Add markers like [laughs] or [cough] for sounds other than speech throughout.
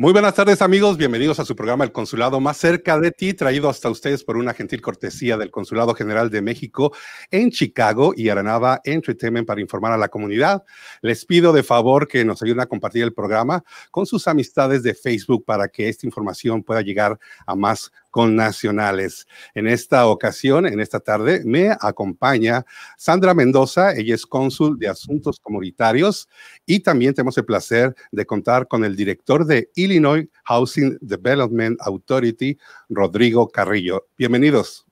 Muy buenas tardes amigos, bienvenidos a su programa El Consulado más cerca de ti, traído hasta ustedes por una gentil cortesía del Consulado General de México en Chicago y Aranaba Entertainment para informar a la comunidad. Les pido de favor que nos ayuden a compartir el programa con sus amistades de Facebook para que esta información pueda llegar a más con nacionales. En esta ocasión, en esta tarde, me acompaña Sandra Mendoza, ella es cónsul de Asuntos Comunitarios y también tenemos el placer de contar con el director de Illinois Housing Development Authority, Rodrigo Carrillo. Bienvenidos.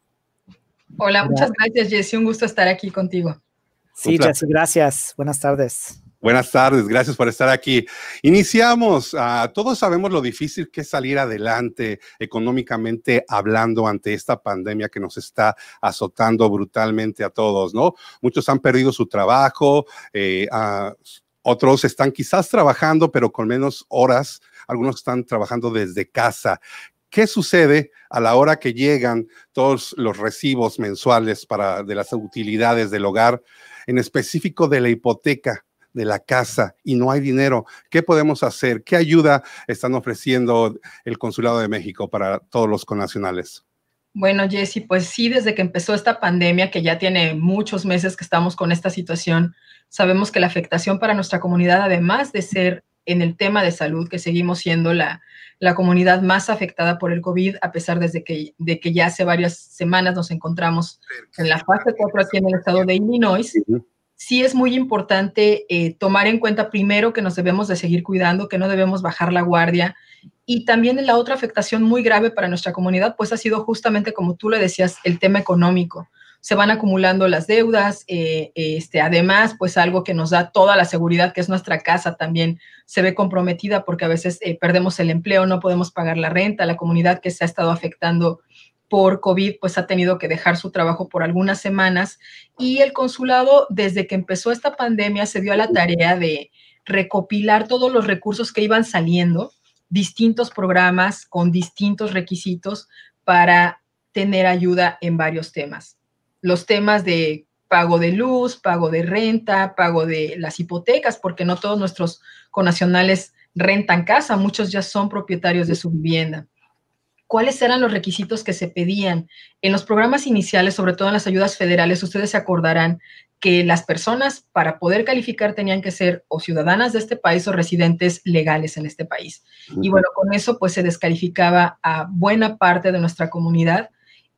Hola, muchas gracias, Jesse. Un gusto estar aquí contigo. Sí, Jesse, gracias. Buenas tardes. Buenas tardes, gracias por estar aquí. Iniciamos. Ah, todos sabemos lo difícil que es salir adelante económicamente hablando ante esta pandemia que nos está azotando brutalmente a todos, ¿no? Muchos han perdido su trabajo, eh, ah, otros están quizás trabajando, pero con menos horas. Algunos están trabajando desde casa. ¿Qué sucede a la hora que llegan todos los recibos mensuales para, de las utilidades del hogar, en específico de la hipoteca? de la casa y no hay dinero. ¿Qué podemos hacer? ¿Qué ayuda están ofreciendo el Consulado de México para todos los connacionales? Bueno, Jesse, pues sí, desde que empezó esta pandemia, que ya tiene muchos meses que estamos con esta situación, sabemos que la afectación para nuestra comunidad, además de ser en el tema de salud, que seguimos siendo la, la comunidad más afectada por el COVID, a pesar desde que, de que ya hace varias semanas nos encontramos en la fase 4 aquí en el estado de Illinois sí es muy importante eh, tomar en cuenta primero que nos debemos de seguir cuidando, que no debemos bajar la guardia. Y también la otra afectación muy grave para nuestra comunidad, pues ha sido justamente, como tú le decías, el tema económico. Se van acumulando las deudas, eh, este, además, pues algo que nos da toda la seguridad, que es nuestra casa, también se ve comprometida porque a veces eh, perdemos el empleo, no podemos pagar la renta, la comunidad que se ha estado afectando por COVID, pues ha tenido que dejar su trabajo por algunas semanas y el consulado, desde que empezó esta pandemia, se dio a la tarea de recopilar todos los recursos que iban saliendo, distintos programas con distintos requisitos para tener ayuda en varios temas. Los temas de pago de luz, pago de renta, pago de las hipotecas, porque no todos nuestros conacionales rentan casa, muchos ya son propietarios de su vivienda cuáles eran los requisitos que se pedían. En los programas iniciales, sobre todo en las ayudas federales, ustedes se acordarán que las personas para poder calificar tenían que ser o ciudadanas de este país o residentes legales en este país. Y bueno, con eso pues se descalificaba a buena parte de nuestra comunidad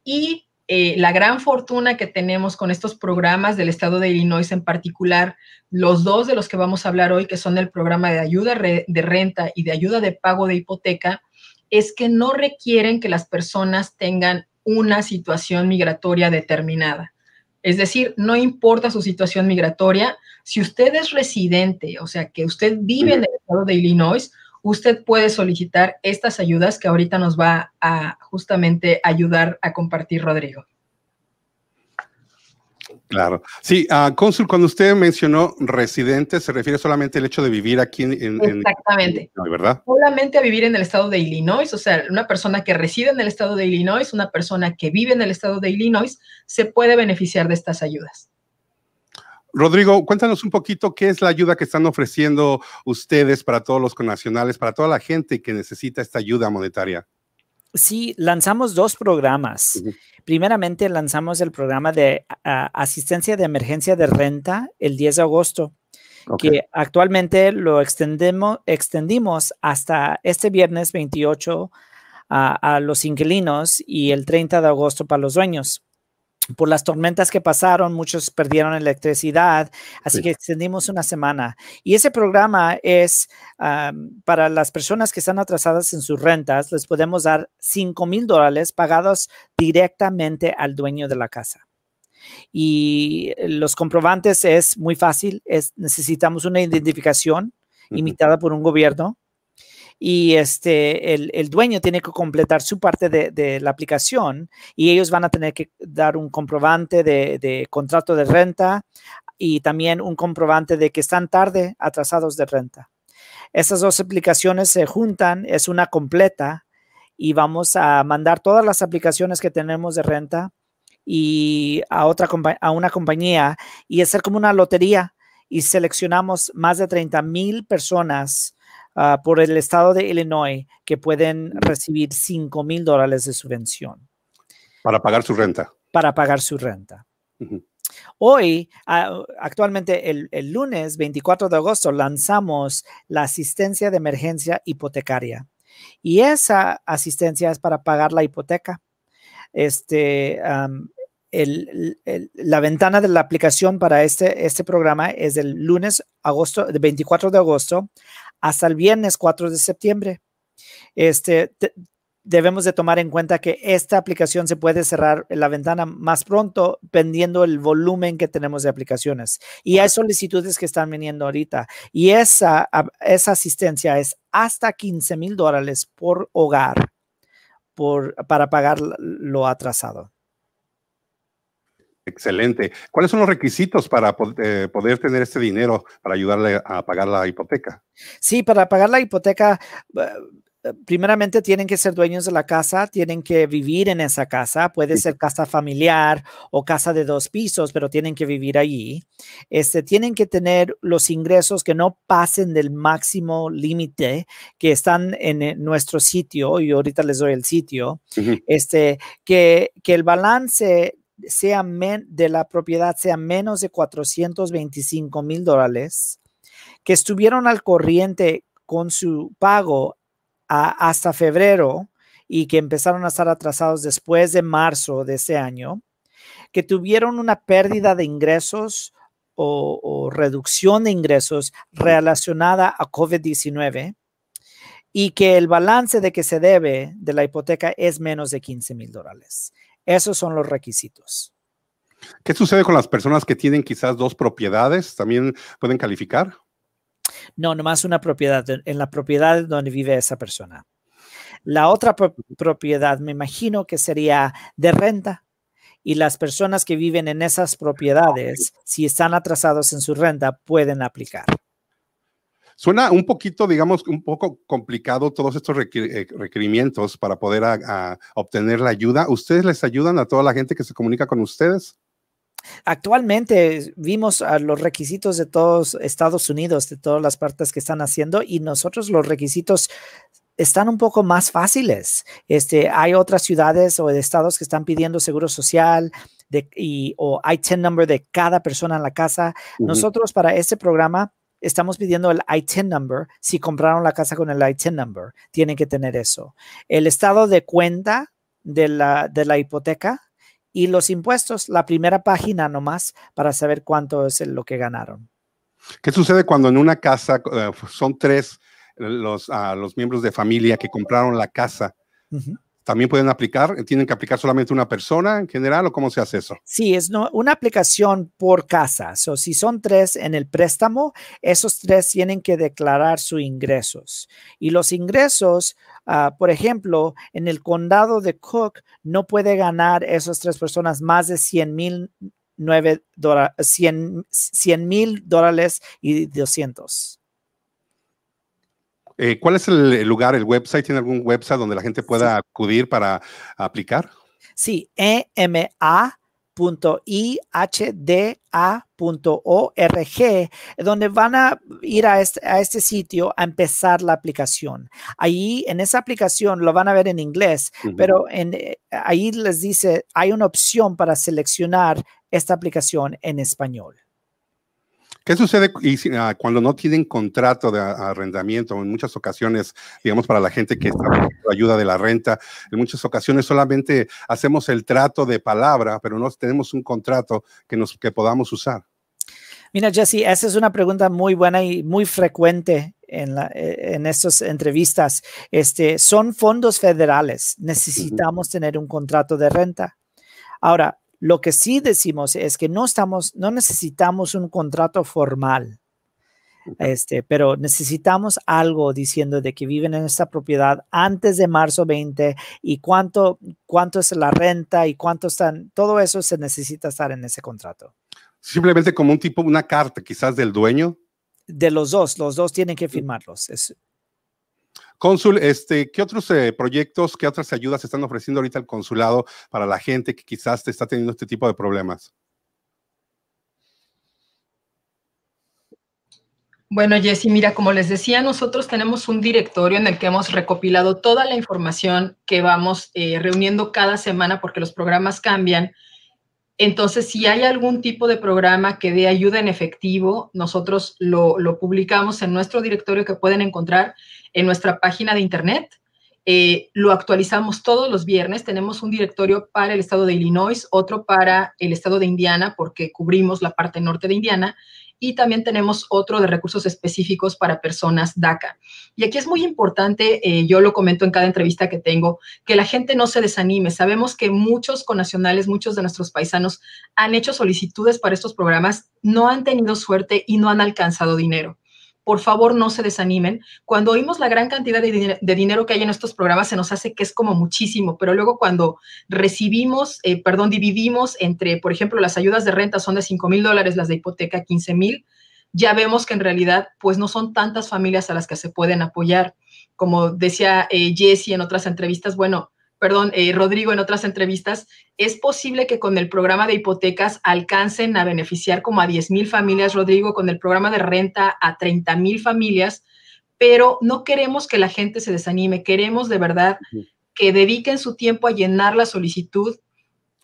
y eh, la gran fortuna que tenemos con estos programas del estado de Illinois en particular, los dos de los que vamos a hablar hoy, que son el programa de ayuda de renta y de ayuda de pago de hipoteca, es que no requieren que las personas tengan una situación migratoria determinada. Es decir, no importa su situación migratoria, si usted es residente, o sea, que usted vive en el estado de Illinois, usted puede solicitar estas ayudas que ahorita nos va a justamente ayudar a compartir Rodrigo. Claro. Sí, ah, Cónsul, cuando usted mencionó residente, se refiere solamente al hecho de vivir aquí en, Exactamente. ¿no ¿verdad? Solamente a vivir en el estado de Illinois, o sea, una persona que reside en el estado de Illinois, una persona que vive en el estado de Illinois, se puede beneficiar de estas ayudas. Rodrigo, cuéntanos un poquito qué es la ayuda que están ofreciendo ustedes para todos los connacionales, para toda la gente que necesita esta ayuda monetaria. Sí, lanzamos dos programas. Primeramente lanzamos el programa de asistencia de emergencia de renta el 10 de agosto, que actualmente lo extendemos, extendimos hasta este viernes 28 a los inquilinos y el 30 de agosto para los dueños por las tormentas que pasaron, muchos perdieron electricidad, así que extendimos una semana. Y ese programa es para las personas que están atrasadas en sus rentas, les podemos dar 5 mil dólares pagados directamente al dueño de la casa. Y los comprobantes es muy fácil, necesitamos una identificación imitada por un gobierno y este, el, dueño tiene que completar su parte de, la aplicación y ellos van a tener que dar un comprobante de, contrato de renta y también un comprobante de que están tarde atrasados de renta. esas dos aplicaciones se juntan, es una completa y vamos a mandar todas las aplicaciones que tenemos de renta y a otra a una compañía y hacer como una lotería y seleccionamos más de 30 mil personas Ah, por el estado de Illinois que pueden recibir 5 mil dólares de subvención. Para pagar su renta. Para pagar su renta. Hoy, ah, actualmente el, lunes 24 de agosto, lanzamos la asistencia de emergencia hipotecaria. Y esa asistencia es para pagar la hipoteca. Este, la ventana de la aplicación para este, este programa es el lunes agosto, 24 de agosto hasta el viernes 4 de septiembre. Este, debemos de tomar en cuenta que esta aplicación se puede cerrar la ventana más pronto dependiendo el volumen que tenemos de aplicaciones. Y hay solicitudes que están viniendo ahorita. Y esa, esa asistencia es hasta 15 mil dólares por hogar por, para pagar lo atrasado. Excelente. ¿Cuáles son los requisitos para eh, poder tener este dinero para ayudarle a pagar la hipoteca? Sí, para pagar la hipoteca, eh, eh, primeramente tienen que ser dueños de la casa, tienen que vivir en esa casa, puede ser casa familiar o casa de dos pisos, pero tienen que vivir allí. Este, tienen que tener los ingresos que no pasen del máximo límite que están en nuestro sitio, y ahorita les doy el sitio, este, que, que el balance de la propiedad sea menos de 425 mil dólares, que estuvieron al corriente con su pago hasta febrero y que empezaron a estar atrasados después de marzo de ese año, que tuvieron una pérdida de ingresos o, o reducción de ingresos relacionada a COVID-19 y que el balance de que se debe de la hipoteca es menos de 15 mil dólares. Esos son los requisitos. ¿Qué sucede con las personas que tienen quizás dos propiedades? ¿También pueden calificar? No, nomás una propiedad, en la propiedad donde vive esa persona. La otra propiedad, me imagino que sería de renta. Y las personas que viven en esas propiedades, si están atrasados en su renta, pueden aplicar. Suena un poquito, digamos, un poco complicado todos estos eh, requerimientos para poder obtener la ayuda. ¿Ustedes les ayudan a toda la gente que se comunica con ustedes? Actualmente vimos los requisitos de todos Estados Unidos, de todas las partes que están haciendo y nosotros los requisitos están un poco más fáciles. Este, hay otras ciudades o estados que están pidiendo seguro social de, y, o hay number de cada persona en la casa. Nosotros para este programa estamos pidiendo el ITIN number. Si compraron la casa con el ITIN number, tienen que tener eso. El estado de cuenta de la, de la hipoteca y los impuestos, la primera página nomás para saber cuánto es lo que ganaron. ¿Qué sucede cuando en una casa eh, son tres los, ah, los miembros de familia que compraron la casa? también pueden aplicar, eh, tienen que aplicar solamente una persona en general o cómo se hace eso? Sí, es una aplicación por casa. si son tres en el préstamo, esos tres tienen que declarar sus ingresos. Y los ingresos, ah, por ejemplo, en el condado de Cook, no puede ganar esas tres personas más de 100 mil dólares y 200. Eh, ¿Cuál es el lugar, el website? ¿Tiene algún website donde la gente pueda acudir para aplicar? Sí, ema.ihda.org, donde van a ir este, a este, sitio a empezar la aplicación. Ahí en esa aplicación lo van a ver en inglés, pero en, ahí les dice, hay una opción para seleccionar esta aplicación en español. ¿Qué sucede ah, cuando no tienen contrato de arrendamiento? En muchas ocasiones, digamos, para la gente que está la ayuda de la renta, en muchas ocasiones solamente hacemos el trato de palabra, pero no tenemos un contrato que, nos, que podamos usar. Mira, Jesse, esa es una pregunta muy buena y muy frecuente en, e, estas entrevistas. Este, son fondos federales. Necesitamos tener un contrato de renta. Ahora, lo que sí decimos es que no estamos, no necesitamos un contrato formal, este, pero necesitamos algo diciendo de que viven en esta propiedad antes de marzo 20 y cuánto, cuánto es la renta y cuánto están, todo eso se necesita estar en ese contrato. Simplemente como un tipo, una carta quizás del dueño. De los dos, los dos tienen que firmarlos. Cónsul, este, ¿qué otros eh, proyectos, qué otras ayudas están ofreciendo ahorita el consulado para la gente que quizás está teniendo este tipo de problemas? Bueno, Jessy, mira, como les decía, nosotros tenemos un directorio en el que hemos recopilado toda la información que vamos eh, reuniendo cada semana porque los programas cambian entonces, si hay algún tipo de programa que dé ayuda en efectivo, nosotros lo, publicamos en nuestro directorio que pueden encontrar en nuestra página de internet. Eh, lo actualizamos todos los viernes. Tenemos un directorio para el estado de Illinois, otro para el estado de Indiana, porque cubrimos la parte norte de Indiana, y también tenemos otro de recursos específicos para personas DACA. Y aquí es muy importante, eh, yo lo comento en cada entrevista que tengo, que la gente no se desanime. Sabemos que muchos conacionales, muchos de nuestros paisanos han hecho solicitudes para estos programas, no han tenido suerte y no han alcanzado dinero por favor no se desanimen. Cuando oímos la gran cantidad de, dinero que hay en estos programas, se nos hace que es como muchísimo, pero luego cuando recibimos, eh, perdón, dividimos entre, por ejemplo, las ayudas de renta son de 5 mil dólares, las de hipoteca 15 mil, ya vemos que en realidad pues no son tantas familias a las que se pueden apoyar. Como decía eh, Jesse en otras entrevistas, bueno, perdón, eh, Rodrigo en otras entrevistas, es posible que con el programa de hipotecas alcancen a beneficiar como a 10,000 familias, Rodrigo, con el programa de renta a 30,000 familias, pero no queremos que la gente se desanime, queremos de verdad que dediquen su tiempo a llenar la solicitud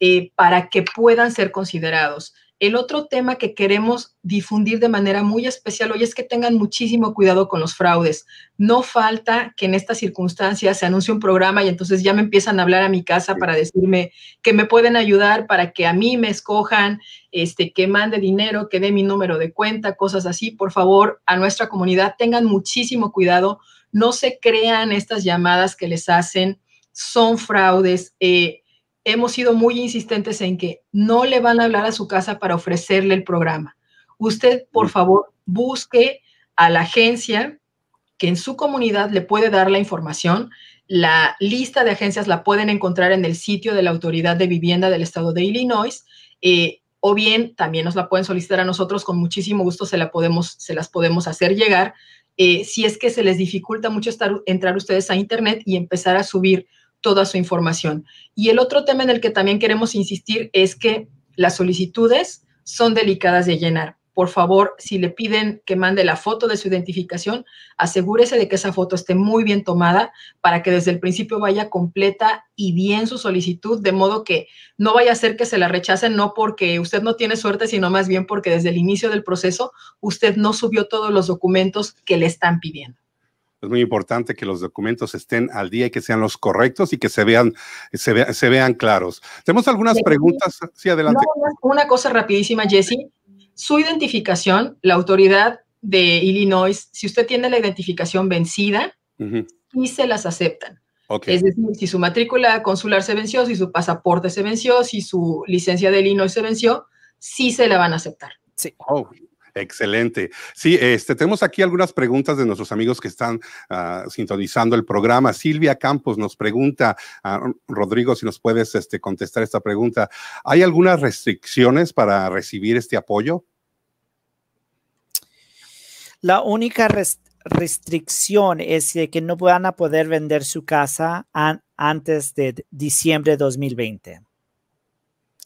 eh, para que puedan ser considerados. El otro tema que queremos difundir de manera muy especial hoy es que tengan muchísimo cuidado con los fraudes. No falta que en estas circunstancias se anuncie un programa y entonces ya me empiezan a hablar a mi casa para decirme que me pueden ayudar para que a mí me escojan, este, que mande dinero, que dé mi número de cuenta, cosas así. Por favor, a nuestra comunidad tengan muchísimo cuidado. No se crean estas llamadas que les hacen, son fraudes. Eh, hemos sido muy insistentes en que no le van a hablar a su casa para ofrecerle el programa. Usted, por mm. favor, busque a la agencia que en su comunidad le puede dar la información. La lista de agencias la pueden encontrar en el sitio de la Autoridad de Vivienda del Estado de Illinois. Eh, o bien también nos la pueden solicitar a nosotros, con muchísimo gusto se, la podemos, se las podemos hacer llegar. Eh, si es que se les dificulta mucho entrar ustedes a Internet y empezar a subir toda su información. Y el otro tema en el que también queremos insistir es que las solicitudes son delicadas de llenar. Por favor, si le piden que mande la foto de su identificación, asegúrese de que esa foto esté muy bien tomada para que desde el principio vaya completa y bien su solicitud, de modo que no vaya a ser que se la rechacen, no porque usted no tiene suerte, sino más bien porque desde el inicio del proceso usted no subió todos los documentos que le están pidiendo. Es muy importante que los documentos estén al día y que sean los correctos y que se vean, se, vean claros. Tenemos algunas preguntas. Sí, adelante. una cosa rapidísima, Jesse. Su identificación, la autoridad de Illinois, si usted tiene la identificación vencida, sí y se las aceptan. Es decir, si su matrícula consular se venció, si su pasaporte se venció, si su licencia de Illinois se venció, sí se la van a aceptar. Sí. Oh, Excelente. Sí, este, tenemos aquí algunas preguntas de nuestros amigos que están ah, sintonizando el programa. Silvia Campos nos pregunta, ah, Rodrigo, si nos puedes este, contestar esta pregunta. ¿Hay algunas restricciones para recibir este apoyo? La única restricción es que no van a poder vender su casa antes de diciembre de 2020.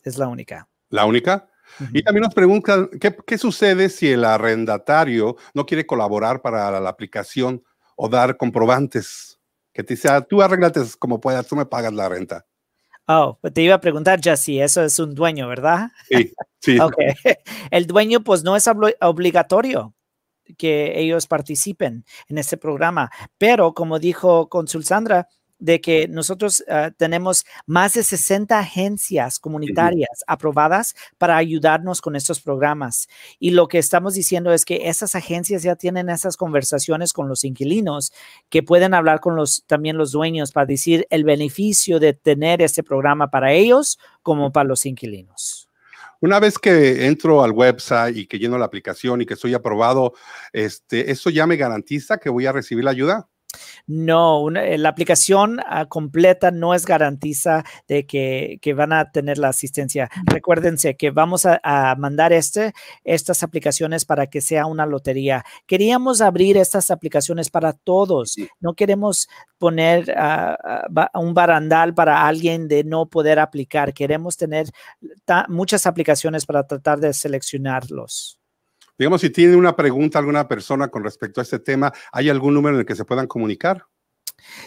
Es la única. ¿La única? Y también nos preguntan, ¿qué, sucede si el arrendatario no quiere colaborar para la, aplicación o dar comprobantes? Que te sea ah, tú arreglates como puedas, tú me pagas la renta. Oh, pues te iba a preguntar ya si eso es un dueño, ¿verdad? Sí, sí. [laughs] Ok. El dueño pues no es obligatorio que ellos participen en este programa, pero como dijo Consul Sandra, de que nosotros ah, tenemos más de 60 agencias comunitarias aprobadas para ayudarnos con estos programas. Y lo que estamos diciendo es que esas agencias ya tienen esas conversaciones con los inquilinos que pueden hablar con los también los dueños para decir el beneficio de tener este programa para ellos como para los inquilinos. Una vez que entro al website y que lleno la aplicación y que estoy aprobado, este, ¿eso ya me garantiza que voy a recibir la ayuda? No, eh, la aplicación ah, completa no es garantiza de que, van a tener la asistencia. Recuérdense que vamos a, mandar este, estas aplicaciones para que sea una lotería. Queríamos abrir estas aplicaciones para todos. No queremos poner ah, ah, un barandal para alguien de no poder aplicar. Queremos tener muchas aplicaciones para tratar de seleccionarlos. Digamos, si tiene una pregunta alguna persona con respecto a este tema, ¿hay algún número en el que se puedan comunicar?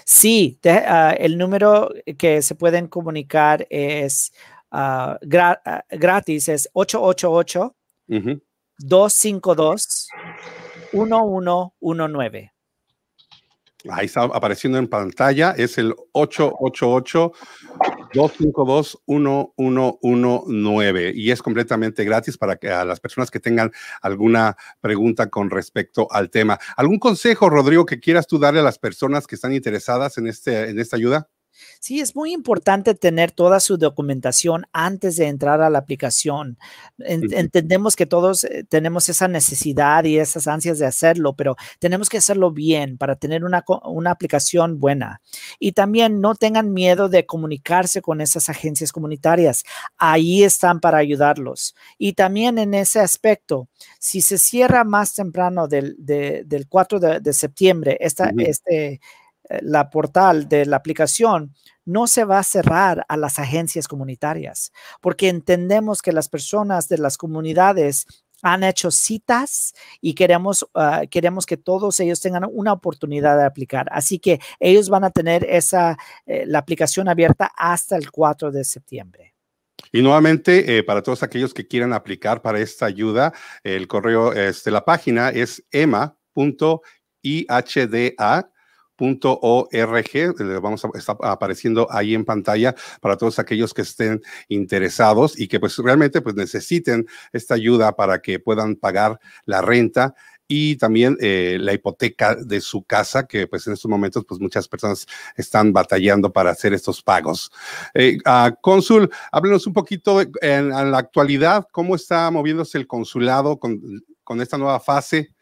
Sí, ah, el número que se pueden comunicar es ah, ah, gratis, es 888-252-1119 ahí está apareciendo en pantalla, es el 888-252-1119 y es completamente gratis para que a las personas que tengan alguna pregunta con respecto al tema. ¿Algún consejo, Rodrigo, que quieras tú darle a las personas que están interesadas en, este, en esta ayuda? Sí, es muy importante tener toda su documentación antes de entrar a la aplicación. Entendemos que todos eh, tenemos esa necesidad y esas ansias de hacerlo, pero tenemos que hacerlo bien para tener una, aplicación buena. Y también no tengan miedo de comunicarse con esas agencias comunitarias. Ahí están para ayudarlos. Y también en ese aspecto, si se cierra más temprano del, 4 de, septiembre, esta, este eh, la portal de la aplicación no se va a cerrar a las agencias comunitarias, porque entendemos que las personas de las comunidades han hecho citas y queremos, ah, queremos que todos ellos tengan una oportunidad de aplicar. Así que ellos van a tener esa, eh, la aplicación abierta hasta el 4 de septiembre. Y nuevamente, eh, para todos aquellos que quieran aplicar para esta ayuda, el correo de este, la página es ema.ihda Punto org, eh, vamos a, está apareciendo ahí en pantalla para todos aquellos que estén interesados y que pues realmente pues necesiten esta ayuda para que puedan pagar la renta y también eh, la hipoteca de su casa, que pues en estos momentos pues muchas personas están batallando para hacer estos pagos. Eh, cónsul, háblenos un poquito en, la actualidad, cómo está moviéndose el consulado con, con esta nueva fase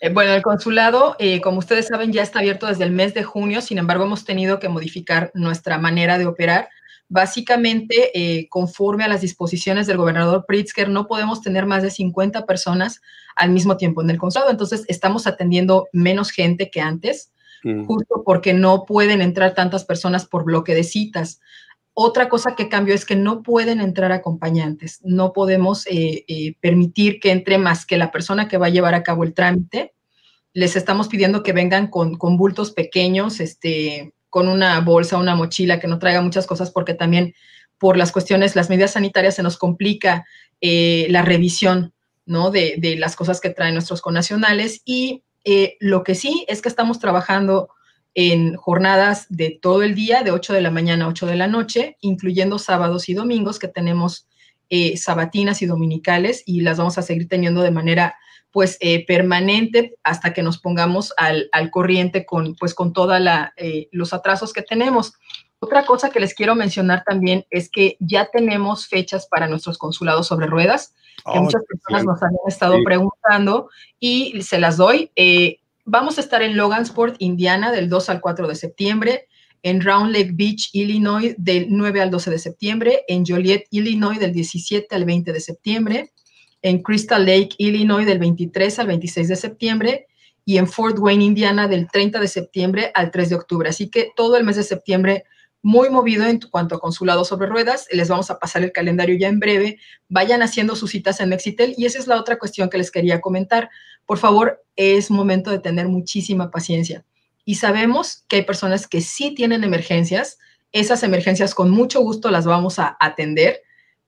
Eh, bueno, el consulado, eh, como ustedes saben, ya está abierto desde el mes de junio, sin embargo, hemos tenido que modificar nuestra manera de operar. Básicamente, eh, conforme a las disposiciones del gobernador Pritzker, no podemos tener más de 50 personas al mismo tiempo en el consulado, entonces estamos atendiendo menos gente que antes, mm. justo porque no pueden entrar tantas personas por bloque de citas. Otra cosa que cambió es que no pueden entrar acompañantes, no podemos eh, eh, permitir que entre más que la persona que va a llevar a cabo el trámite. Les estamos pidiendo que vengan con, bultos pequeños, este, con una bolsa, una mochila, que no traiga muchas cosas, porque también por las cuestiones, las medidas sanitarias se nos complica eh, la revisión De, las cosas que traen nuestros conacionales. Y lo que sí es que estamos trabajando en jornadas de todo el día, de 8 de la mañana a 8 de la noche, incluyendo sábados y domingos que tenemos eh, sabatinas y dominicales y las vamos a seguir teniendo de manera pues eh, permanente hasta que nos pongamos al, corriente con pues con toda eh, los atrasos que tenemos. Otra cosa que les quiero mencionar también es que ya tenemos fechas para nuestros consulados sobre ruedas, que ah, muchas personas nos han estado preguntando y se las doy. Vamos a estar en Logansport, Indiana, del 2 al 4 de septiembre, en Round Lake Beach, Illinois, del 9 al 12 de septiembre, en Joliet, Illinois, del 17 al 20 de septiembre, en Crystal Lake, Illinois, del 23 al 26 de septiembre, y en Fort Wayne, Indiana, del 30 de septiembre al 3 de octubre. Así que todo el mes de septiembre muy movido en cuanto a consulado sobre ruedas. Les vamos a pasar el calendario ya en breve. Vayan haciendo sus citas en Mexitel y esa es la otra cuestión que les quería comentar por favor, es momento de tener muchísima paciencia. Y sabemos que hay personas que sí tienen emergencias, esas emergencias con mucho gusto las vamos a atender.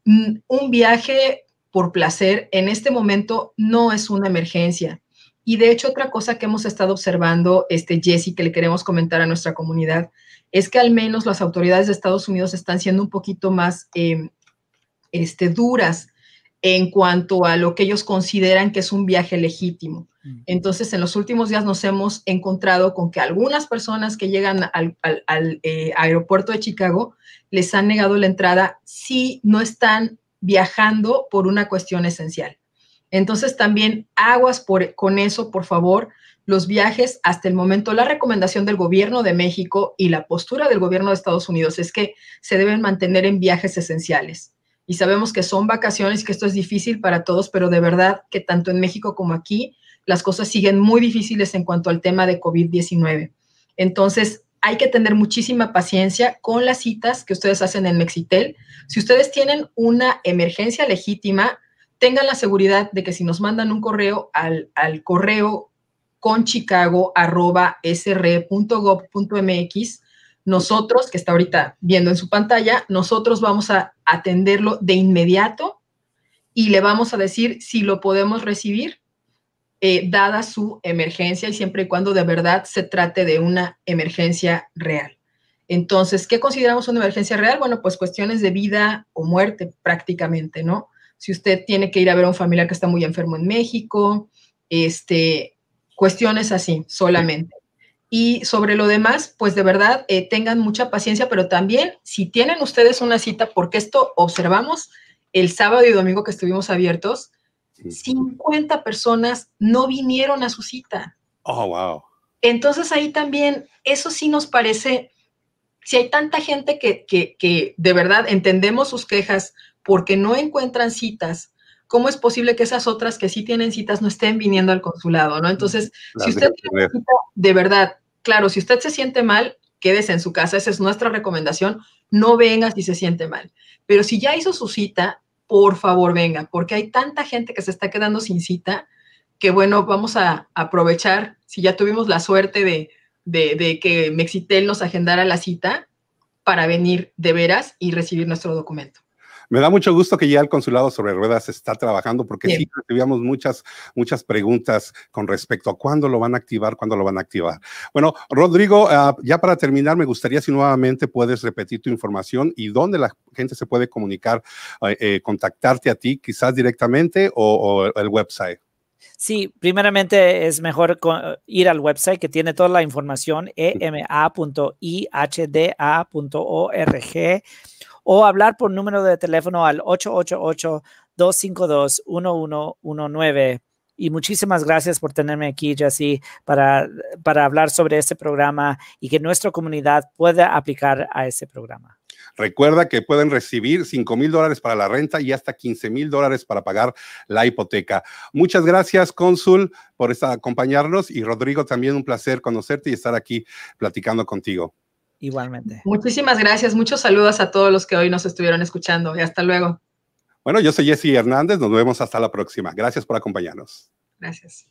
Mm, un viaje por placer en este momento no es una emergencia. Y de hecho, otra cosa que hemos estado observando, este Jesse, que le queremos comentar a nuestra comunidad, es que al menos las autoridades de Estados Unidos están siendo un poquito más em, este, duras en cuanto a lo que ellos consideran que es un viaje legítimo. Mm. Entonces, en los últimos días nos hemos encontrado con que algunas personas que llegan al, eh, aeropuerto de Chicago les han negado la entrada si no están viajando por una cuestión esencial. Entonces, también aguas con eso, por favor. Los viajes, hasta el momento, la recomendación del gobierno de México y la postura del gobierno de Estados Unidos es que se deben mantener en viajes esenciales y sabemos que son vacaciones, que esto es difícil para todos, pero de verdad que tanto en México como aquí las cosas siguen muy difíciles en cuanto al tema de COVID-19. Entonces, hay que tener muchísima paciencia con las citas que ustedes hacen en Mexitel. Si ustedes tienen una emergencia legítima, tengan la seguridad de que si nos mandan un correo al, correo con nosotros, que está ahorita viendo en su pantalla, nosotros vamos a atenderlo de inmediato y le vamos a decir si lo podemos recibir, eh, dada su emergencia y siempre y cuando de verdad se trate de una emergencia real. Entonces, ¿qué consideramos una emergencia real? Bueno, pues cuestiones de vida o muerte prácticamente, ¿no? Si usted tiene que ir a ver a un familiar que está muy enfermo en México, este, cuestiones así solamente. Y sobre lo demás, pues de verdad eh, tengan mucha paciencia, pero también si tienen ustedes una cita, porque esto observamos el sábado y domingo que estuvimos abiertos, 50 personas no vinieron a su cita. Oh, wow. Entonces ahí también, eso sí nos parece, si hay tanta gente que de verdad entendemos sus quejas porque no encuentran citas, ¿cómo es posible que esas otras que sí tienen citas no estén viniendo al consulado, ¿no? Entonces, si usted tiene cita, de verdad, claro, si usted se siente mal, quédese en su casa, esa es nuestra recomendación, no vengas si se siente mal. Pero si ya hizo su cita, por favor venga, porque hay tanta gente que se está quedando sin cita que bueno, vamos a aprovechar, si ya tuvimos la suerte de, de que Mexitel nos agendara la cita, para venir de veras y recibir nuestro documento. Me da mucho gusto que ya el Consulado sobre Ruedas está trabajando porque sí recibíamos muchas, muchas preguntas con respecto a cuándo lo van a activar, cuándo lo van a activar. Bueno, Rodrigo, ah, ya para terminar, me gustaría si nuevamente puedes repetir tu información y dónde la gente se puede comunicar, eh, eh, contactarte a ti, quizás directamente o, o el website. Sí, primeramente es mejor ir al website que tiene toda la información ema.ihda.org o hablar por número de teléfono al 888-252-1119. Y muchísimas gracias por tenerme aquí, Jesse, para, para hablar sobre este programa y que nuestra comunidad pueda aplicar a este programa. Recuerda que pueden recibir 5 mil dólares para la renta y hasta 15 mil dólares para pagar la hipoteca. Muchas gracias, cónsul, por acompañarnos y Rodrigo, también un placer conocerte y estar aquí platicando contigo. Igualmente. Muchísimas gracias. Muchos saludos a todos los que hoy nos estuvieron escuchando y hasta luego. Bueno, yo soy Jesse Hernández. Nos vemos hasta la próxima. Gracias por acompañarnos. Gracias.